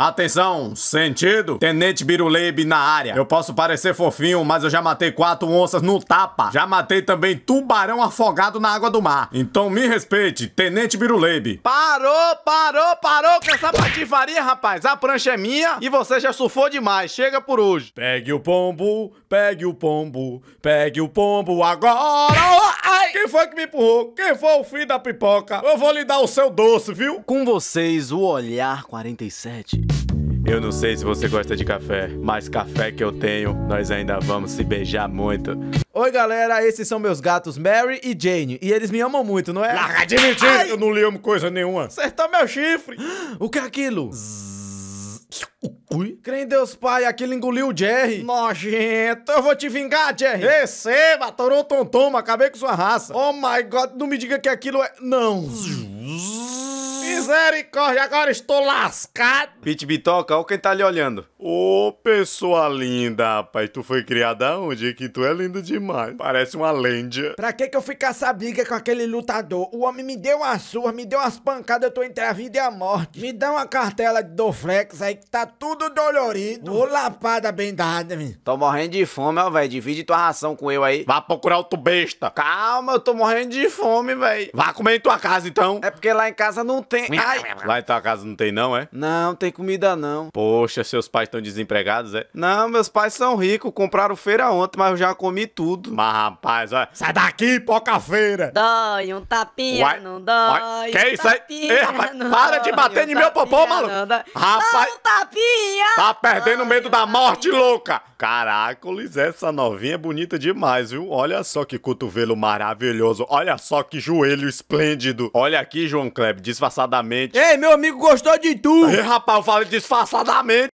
Atenção, sentido. Tenente Biruleibe na área. Eu posso parecer fofinho, mas eu já matei quatro onças no tapa. Já matei também tubarão afogado na água do mar. Então me respeite, Tenente Biruleibe. Parou, parou, parou com essa patifaria, rapaz. A prancha é minha e você já surfou demais. Chega por hoje. Pegue o pombo, pegue o pombo, pegue o pombo agora. Ai! Quem foi que me empurrou? Quem foi o filho da pipoca? Eu vou lhe dar o seu doce, viu? Com vocês, o Olhar 47. Eu não sei se você gosta de café, mas café que eu tenho, nós ainda vamos se beijar muito. Oi, galera, esses são meus gatos Mary e Jane, e eles me amam muito, não é? Larga de mentira! Eu não lhe amo coisa nenhuma. Acertou meu chifre! O que é aquilo? Zzz. Crê em Deus Pai, aquele engoliu o Jerry. Nojento, eu vou te vingar, Jerry. Receba, torou tontoma, acabei com sua raça. Oh my god, não me diga que aquilo é... Não. Misericórdia, agora estou lascado. Pit Bitoca, olha quem tá ali olhando. Ô, oh, pessoa linda, rapaz, tu foi criada onde? Que tu é lindo demais. Parece uma lêndia. Pra que que eu ficar essa briga com aquele lutador? O homem me deu uma surra, me deu umas pancadas, eu tô entre a vida e a morte. Me dá uma cartela de Doflex aí que tá tudo dolorido. Ô, lapada bem dada, me. Tô morrendo de fome, ó, velho. Divide tua ração com eu aí. Vá procurar outro besta. Calma, eu tô morrendo de fome, velho. Vá comer em tua casa, então. É porque lá em casa não tem tem. Ai. Lá em tua casa não tem, não, é? Não, tem comida não. Poxa, seus pais estão desempregados, é? Não, meus pais são ricos, compraram feira ontem, mas eu já comi tudo. Mas rapaz, olha. Sai daqui, poca feira! Dói um tapinha, Uai. não dói. Uai. Que um isso aí? Ei, rapaz, para de bater um em meu popô, maluco! Rapaz! Dói um tapinha! Tá perdendo o medo da morte, louca! Caracoles, essa novinha é bonita demais, viu? Olha só que cotovelo maravilhoso, olha só que joelho esplêndido. Olha aqui, João Kleber, disfarçado disfarçadamente. Ei, meu amigo gostou de tu! Ei, rapaz, eu falei disfarçadamente.